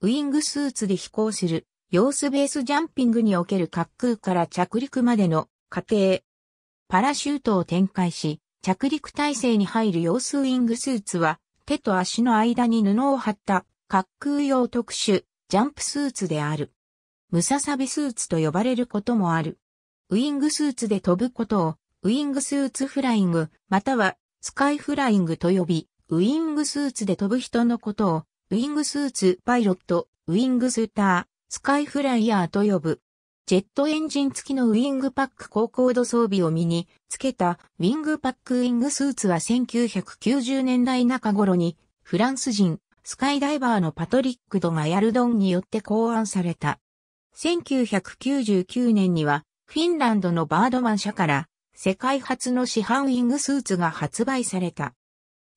ウィングスーツで飛行する、ヨースベースジャンピングにおける滑空から着陸までの過程。パラシュートを展開し、着陸体制に入るヨースウィングスーツは、手と足の間に布を貼った滑空用特殊ジャンプスーツである。ムササビスーツと呼ばれることもある。ウィングスーツで飛ぶことを、ウィングスーツフライング、または、スカイフライングと呼び、ウィングスーツで飛ぶ人のことを、ウィングスーツパイロット、ウィングスター、スカイフライヤーと呼ぶ。ジェットエンジン付きのウィングパック高高度装備を身につけたウィングパックウィングスーツは1990年代中頃にフランス人スカイダイバーのパトリック・ドガヤルドンによって考案された。1999年にはフィンランドのバードマン社から世界初の市販ウィングスーツが発売された。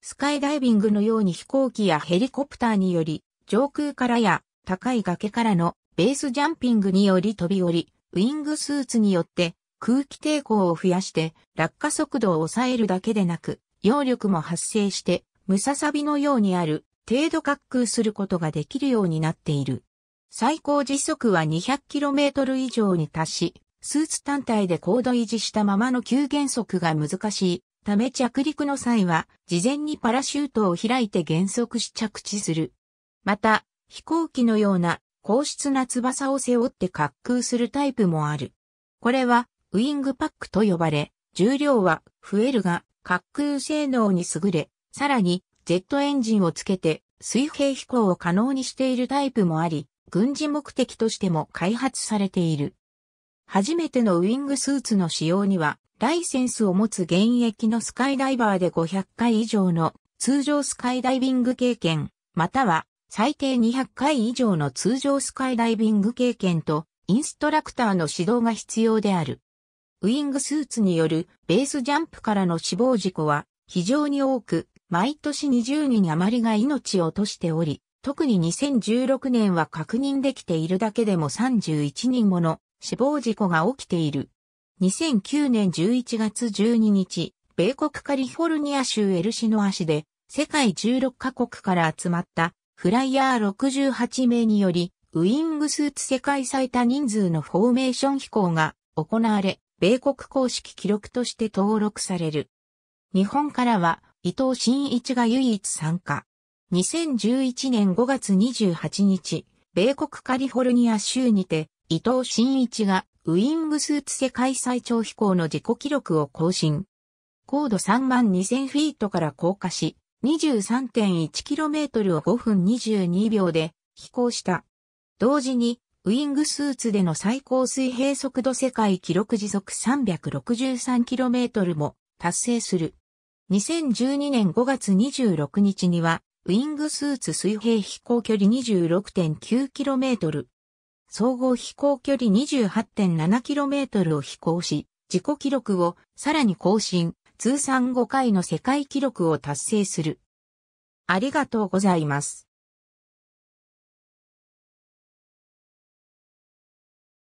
スカイダイビングのように飛行機やヘリコプターにより、上空からや高い崖からのベースジャンピングにより飛び降り、ウィングスーツによって空気抵抗を増やして落下速度を抑えるだけでなく、揚力も発生して、ムササビのようにある程度滑空することができるようになっている。最高時速は 200km 以上に達し、スーツ単体で高度維持したままの急減速が難しいため着陸の際は、事前にパラシュートを開いて減速し着地する。また、飛行機のような硬質な翼を背負って滑空するタイプもある。これは、ウィングパックと呼ばれ、重量は増えるが、滑空性能に優れ、さらに、ジェットエンジンをつけて、水平飛行を可能にしているタイプもあり、軍事目的としても開発されている。初めてのウィングスーツの使用には、ライセンスを持つ現役のスカイダイバーで500回以上の通常スカイダイビング経験、または最低200回以上の通常スカイダイビング経験とインストラクターの指導が必要である。ウィングスーツによるベースジャンプからの死亡事故は非常に多く、毎年20人余りが命を落としており、特に2016年は確認できているだけでも31人もの死亡事故が起きている。2009年11月12日、米国カリフォルニア州エルシノア市で、世界16カ国から集まったフライヤー68名により、ウィングスーツ世界最多人数のフォーメーション飛行が行われ、米国公式記録として登録される。日本からは伊藤真一が唯一参加。2011年5月28日、米国カリフォルニア州にて伊藤真一がウィングスーツ世界最長飛行の自己記録を更新。高度3万2000フィートから降下し、23.1km を5分22秒で飛行した。同時に、ウィングスーツでの最高水平速度世界記録時速 363km も達成する。2012年5月26日には、ウィングスーツ水平飛行距離 26.9km、総合飛行距離 28.7km を飛行し、自己記録をさらに更新、通算5回の世界記録を達成する。ありがとうございます。